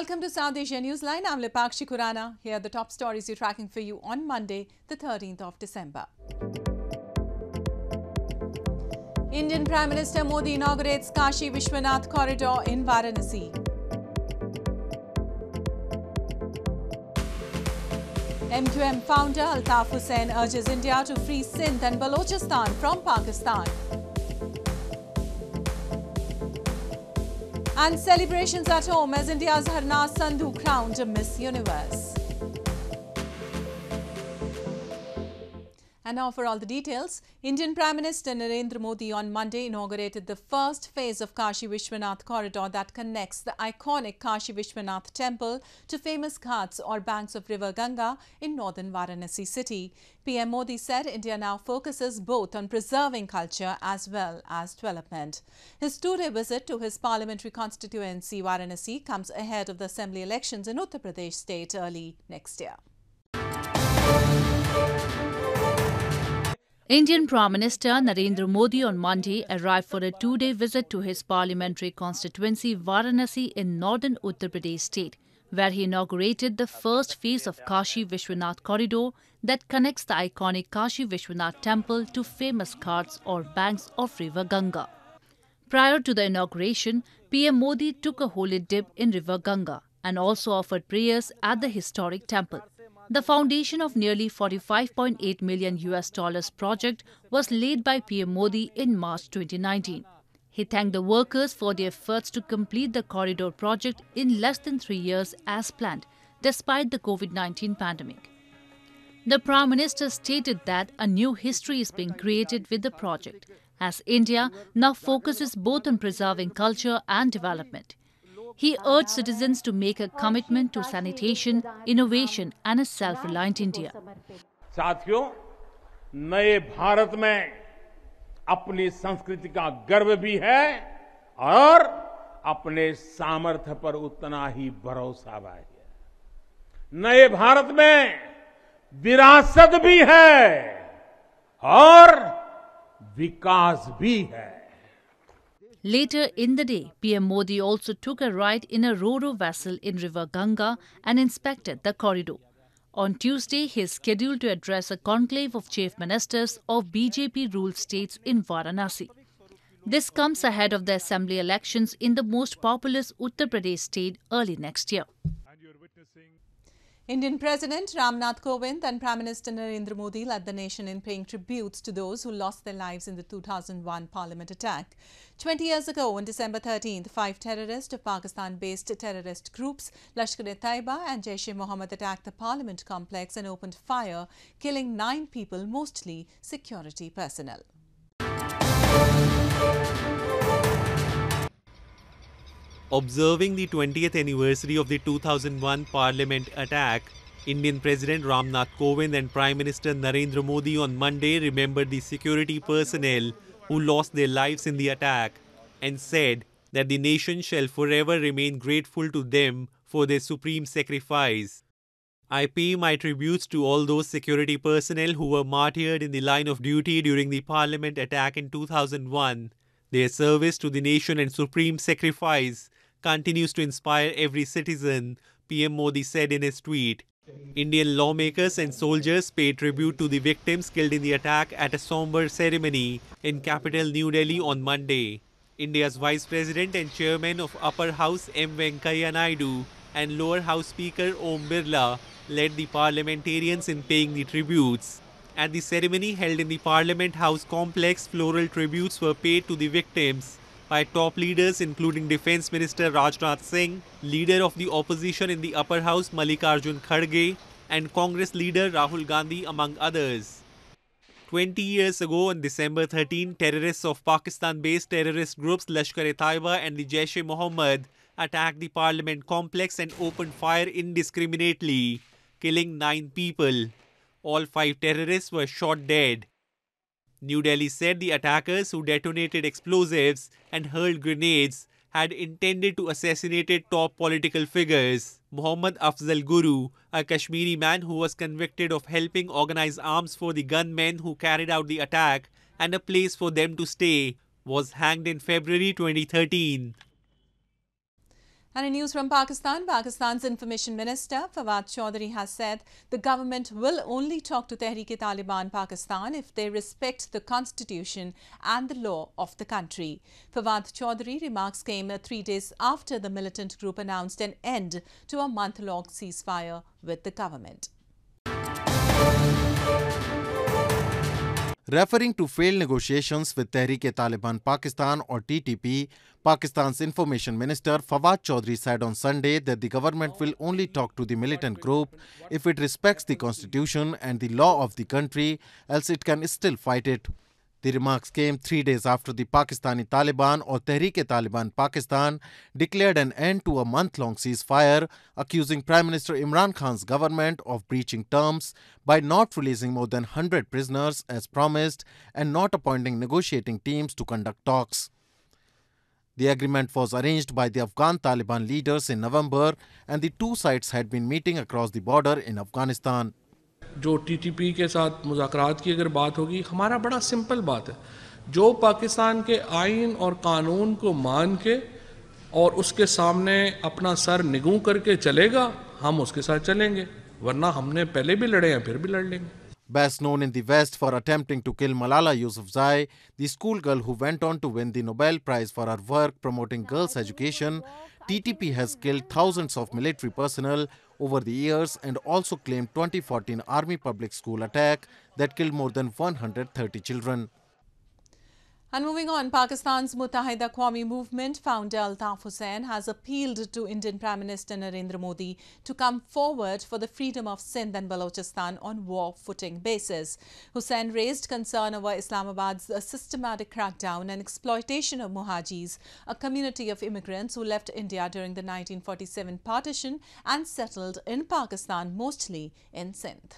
Welcome to South Asia Newsline. I'm Lipakshi Kurana. Here are the top stories you're tracking for you on Monday, the 13th of December. Indian Prime Minister Modi inaugurates Kashi Vishwanath Corridor in Varanasi. MQM founder Altaf Hussain urges India to free Sindh and Balochistan from Pakistan. and celebrations at home as India's Harna Sandhu crowned Miss Universe. And now for all the details, Indian Prime Minister Narendra Modi on Monday inaugurated the first phase of Kashi Vishwanath corridor that connects the iconic Kashi Vishwanath temple to famous ghats or banks of river Ganga in northern Varanasi city. PM Modi said India now focuses both on preserving culture as well as development. His two-day visit to his parliamentary constituency Varanasi comes ahead of the assembly elections in Uttar Pradesh state early next year. Indian Prime Minister Narendra Modi on Monday arrived for a two day visit to his parliamentary constituency Varanasi in northern Uttar Pradesh state, where he inaugurated the first phase of Kashi Vishwanath corridor that connects the iconic Kashi Vishwanath temple to famous ghats or banks of River Ganga. Prior to the inauguration, PM Modi took a holy dip in River Ganga and also offered prayers at the historic temple. The foundation of nearly 45.8 million US dollars project was laid by PM Modi in March 2019. He thanked the workers for their efforts to complete the corridor project in less than three years as planned, despite the COVID-19 pandemic. The Prime Minister stated that a new history is being created with the project, as India now focuses both on preserving culture and development. He urged citizens to make a commitment to sanitation, innovation and a self-reliant India. साथियों नए भारत में अपनी संस्कृति का गर्व भी है और अपने सामर्थ्य पर उतना ही भरोसा भी है नए भारत में विरासत भी है और विकास भी है Later in the day, PM Modi also took a ride in a ro vessel in River Ganga and inspected the corridor. On Tuesday, he is scheduled to address a conclave of chief ministers of BJP-ruled states in Varanasi. This comes ahead of the assembly elections in the most populous Uttar Pradesh state early next year. Indian President Ramnath Kovind and Prime Minister Narendra Modi led the nation in paying tributes to those who lost their lives in the 2001 Parliament attack. 20 years ago, on December 13th, five terrorists of Pakistan-based terrorist groups Lashkar-e-Taiba and Jaish-e-Mohammed attacked the Parliament complex and opened fire, killing nine people, mostly security personnel observing the 20th anniversary of the 2001 parliament attack, Indian President Ramnath Kovind and Prime Minister Narendra Modi on Monday remembered the security personnel who lost their lives in the attack and said that the nation shall forever remain grateful to them for their supreme sacrifice. I pay my tributes to all those security personnel who were martyred in the line of duty during the parliament attack in 2001. Their service to the nation and supreme sacrifice continues to inspire every citizen, PM Modi said in his tweet. Indian lawmakers and soldiers pay tribute to the victims killed in the attack at a somber ceremony in capital New Delhi on Monday. India's Vice President and Chairman of Upper House M. Venkaya Naidu and Lower House Speaker Om Birla led the parliamentarians in paying the tributes. At the ceremony held in the Parliament House complex, floral tributes were paid to the victims by top leaders including Defence Minister Rajnath Singh, leader of the opposition in the upper house Malikarjun Kharge and Congress leader Rahul Gandhi among others. 20 years ago on December 13, terrorists of Pakistan-based terrorist groups Lashkar-e-Taiba and the Jaish-e-Mohammed attacked the parliament complex and opened fire indiscriminately, killing nine people. All five terrorists were shot dead. New Delhi said the attackers who detonated explosives and hurled grenades had intended to assassinate top political figures. Muhammad Afzal Guru, a Kashmiri man who was convicted of helping organize arms for the gunmen who carried out the attack and a place for them to stay, was hanged in February 2013. And in news from Pakistan, Pakistan's Information Minister Fawad Chaudhry has said the government will only talk to Tehreek-e-Taliban Pakistan if they respect the constitution and the law of the country. Fawad Chaudhry's remarks came three days after the militant group announced an end to a month-long ceasefire with the government referring to failed negotiations with Tehreek-e-Taliban Pakistan or TTP, Pakistan's information minister Fawad Chaudhry said on Sunday that the government will only talk to the militant group if it respects the constitution and the law of the country, else it can still fight it. The remarks came three days after the Pakistani Taliban or Tehrik-e Taliban Pakistan declared an end to a month-long ceasefire, accusing Prime Minister Imran Khan's government of breaching terms by not releasing more than 100 prisoners as promised and not appointing negotiating teams to conduct talks. The agreement was arranged by the Afghan Taliban leaders in November, and the two sides had been meeting across the border in Afghanistan. जो TTP के साथ मुजात की अगर बात होगी हमारा बड़ा simple बात है जो पाकिस्तान के आइन और कानून को मान के और उसके सामने अपना सर निगू करके चलेगा हम उसके साथ चलेंगे वरना हमने पहले भी लड़े हैं फिर भी लड़ लेंगे Best known in the West for attempting to kill Malala Yousafzai, the schoolgirl who went on to win the Nobel Prize for her work promoting girls' education, TTP has killed thousands of military personnel over the years and also claimed 2014 Army Public School attack that killed more than 130 children. And moving on, Pakistan's Mutahida Kwami movement founder Altaf Hussain has appealed to Indian Prime Minister Narendra Modi to come forward for the freedom of Sindh and Balochistan on war footing basis. Hussain raised concern over Islamabad's systematic crackdown and exploitation of Muhajis, a community of immigrants who left India during the 1947 partition and settled in Pakistan, mostly in Sindh.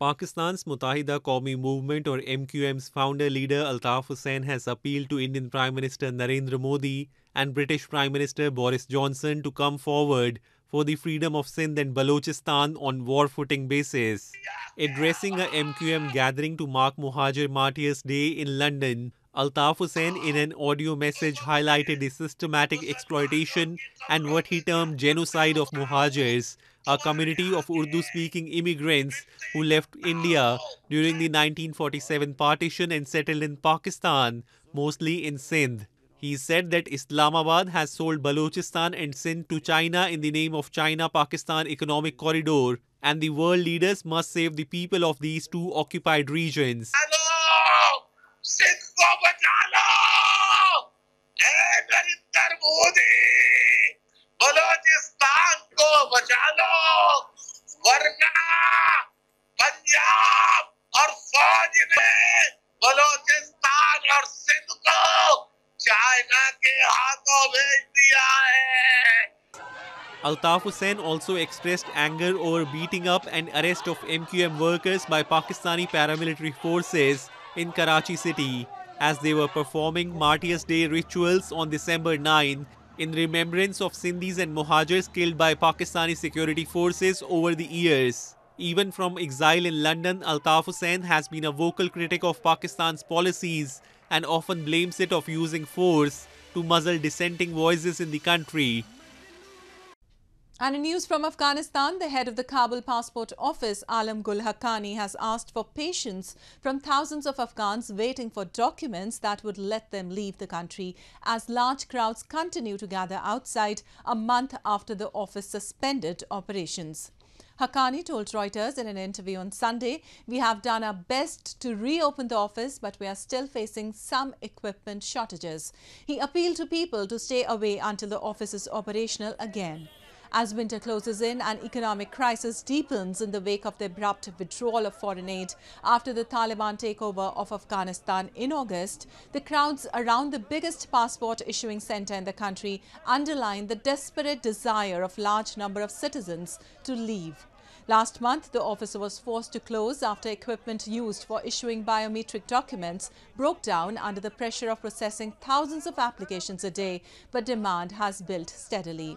Pakistan's Mutahida Qaumi Movement or MQM's founder leader Altaf Hussain has appealed to Indian Prime Minister Narendra Modi and British Prime Minister Boris Johnson to come forward for the freedom of Sindh and Balochistan on war footing basis. Addressing a MQM gathering to mark Muhajir Martyrs Day in London, Altaf Hussain, in an audio message, highlighted the systematic exploitation and what he termed genocide of Muhajirs, a community of Urdu speaking immigrants who left India during the 1947 partition and settled in Pakistan, mostly in Sindh. He said that Islamabad has sold Balochistan and Sindh to China in the name of China Pakistan Economic Corridor, and the world leaders must save the people of these two occupied regions. Singh को बचा लो नरेंद्र मोदी बलोचिस्तान को बचा लो वरना पंजाब और फौज ने बलोचिस्तान और सिंध को चाइना के हाथों भेज दिया है Altaf Hussain also expressed anger over beating up and arrest of MQM workers by Pakistani paramilitary forces in Karachi city as they were performing Martyrs' Day rituals on December 9 in remembrance of Sindhis and Mohajirs killed by Pakistani security forces over the years. Even from exile in London, Altaf Hussain has been a vocal critic of Pakistan's policies and often blames it of using force to muzzle dissenting voices in the country. And in news from Afghanistan, the head of the Kabul passport office, Alam Gul Haqqani, has asked for patience from thousands of Afghans waiting for documents that would let them leave the country as large crowds continue to gather outside a month after the office suspended operations. Haqqani told Reuters in an interview on Sunday, We have done our best to reopen the office, but we are still facing some equipment shortages. He appealed to people to stay away until the office is operational again. As winter closes in and economic crisis deepens in the wake of the abrupt withdrawal of foreign aid after the Taliban takeover of Afghanistan in August, the crowds around the biggest passport issuing center in the country underline the desperate desire of large number of citizens to leave. Last month, the office was forced to close after equipment used for issuing biometric documents broke down under the pressure of processing thousands of applications a day, but demand has built steadily.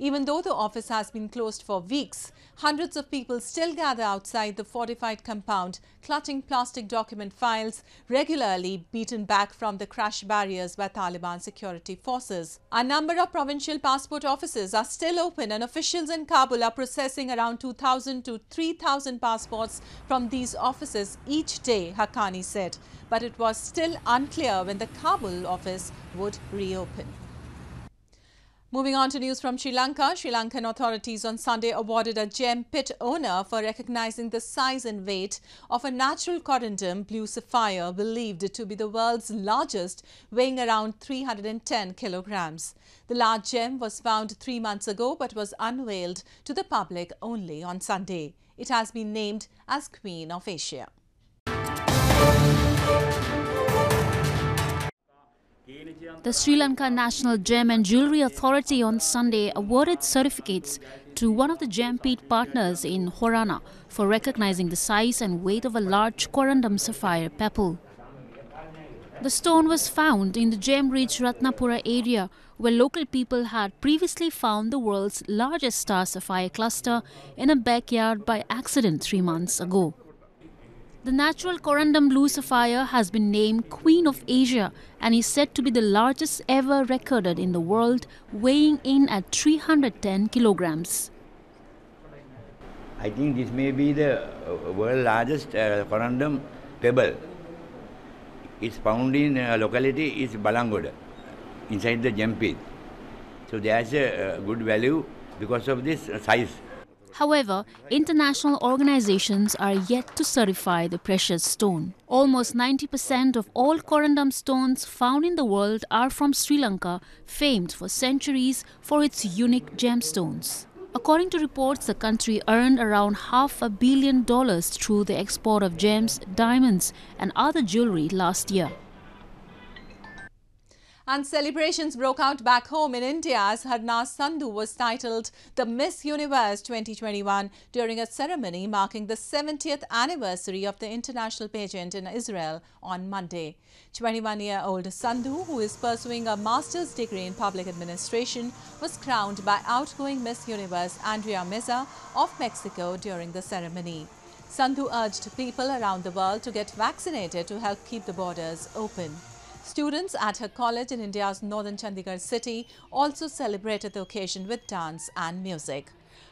Even though the office has been closed for weeks, hundreds of people still gather outside the fortified compound, clutching plastic document files, regularly beaten back from the crash barriers by Taliban security forces. A number of provincial passport offices are still open and officials in Kabul are processing around 2,000 to 3,000 passports from these offices each day, Haqqani said. But it was still unclear when the Kabul office would reopen. Moving on to news from Sri Lanka, Sri Lankan authorities on Sunday awarded a gem pit owner for recognizing the size and weight of a natural corundum blue sapphire believed to be the world's largest, weighing around 310 kilograms. The large gem was found three months ago but was unveiled to the public only on Sunday. It has been named as Queen of Asia. The Sri Lanka National Gem and Jewellery Authority on Sunday awarded certificates to one of the Gempeed partners in Horana for recognizing the size and weight of a large corundum sapphire pebble. The stone was found in the gem rich Ratnapura area, where local people had previously found the world's largest star sapphire cluster in a backyard by accident three months ago. The natural corundum sapphire has been named Queen of Asia and is said to be the largest ever recorded in the world, weighing in at 310 kilograms. I think this may be the uh, world's largest uh, corundum pebble. It's found in uh, locality is Balangod, inside the pit. So there's a uh, good value because of this uh, size. However, international organizations are yet to certify the precious stone. Almost 90% of all corundum stones found in the world are from Sri Lanka, famed for centuries for its unique gemstones. According to reports, the country earned around half a billion dollars through the export of gems, diamonds, and other jewelry last year. And celebrations broke out back home in India as Harna Sandhu was titled the Miss Universe 2021 during a ceremony marking the 70th anniversary of the international pageant in Israel on Monday. 21-year-old Sandhu, who is pursuing a master's degree in public administration, was crowned by outgoing Miss Universe Andrea Meza of Mexico during the ceremony. Sandhu urged people around the world to get vaccinated to help keep the borders open. Students at her college in India's northern Chandigarh city also celebrated the occasion with dance and music.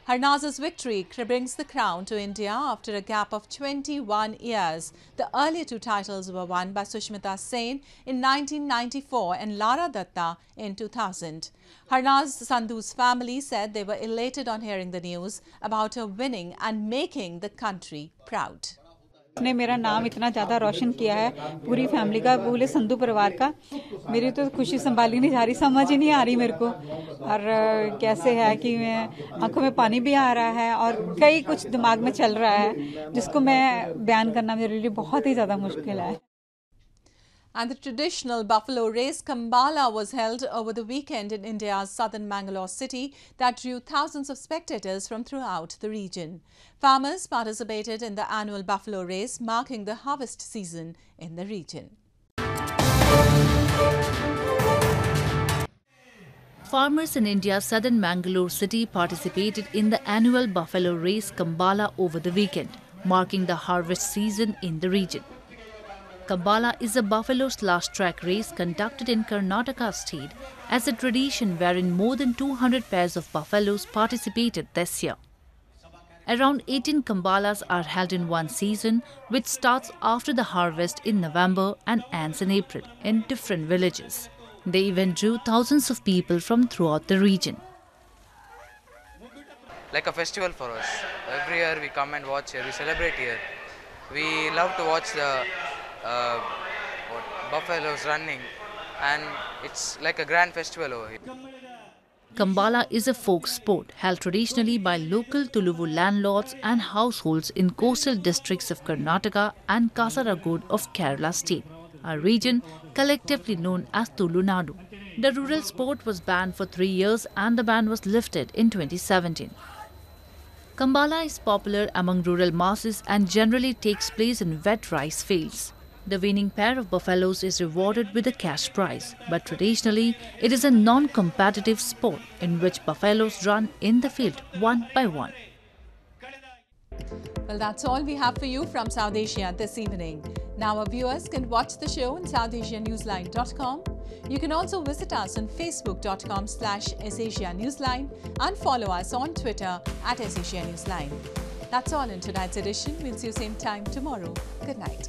Harnaz's victory brings the crown to India after a gap of 21 years. The earlier two titles were won by Sushmita Sen in 1994 and Lara Datta in 2000. Harnaz Sandhu's family said they were elated on hearing the news about her winning and making the country proud. उसने मेरा नाम इतना ज़्यादा रोशन किया है पूरी family का पूरे संधु परिवार का मेरी तो खुशी संभाली नहीं जा रही समझ ही नहीं आ रही मेरे को और कैसे है कि मैं आंखों में पानी भी आ रहा है और कई कुछ दिमाग में चल रहा है जिसको मैं बयान करना मेरे लिए बहुत ही ज़्यादा मुश्किल है and the traditional buffalo race Kambala was held over the weekend in India's southern Mangalore city that drew thousands of spectators from throughout the region. Farmers participated in the annual buffalo race marking the harvest season in the region. Farmers in India's southern Mangalore city participated in the annual buffalo race Kambala over the weekend, marking the harvest season in the region. Kabala is a buffalo's last track race conducted in Karnataka state as a tradition wherein more than 200 pairs of buffaloes participated this year. Around 18 Kambalas are held in one season, which starts after the harvest in November and ends in April in different villages. The event drew thousands of people from throughout the region. Like a festival for us. Every year we come and watch here, we celebrate here. We love to watch the uh, buffaloes running, and it's like a grand festival over here. Kambala is a folk sport held traditionally by local Tuluvu landlords and households in coastal districts of Karnataka and Kasaragod of Kerala state, a region collectively known as Tulunadu. The rural sport was banned for three years and the ban was lifted in 2017. Kambala is popular among rural masses and generally takes place in wet rice fields the winning pair of buffaloes is rewarded with a cash prize, but traditionally it is a non competitive sport in which buffaloes run in the field one by one. Well, that's all we have for you from South Asia this evening. Now, our viewers can watch the show on SouthAsiaNewsline.com. You can also visit us on Facebook.com slash Newsline and follow us on Twitter at Newsline. That's all in tonight's edition. We'll see you same time tomorrow. Good night.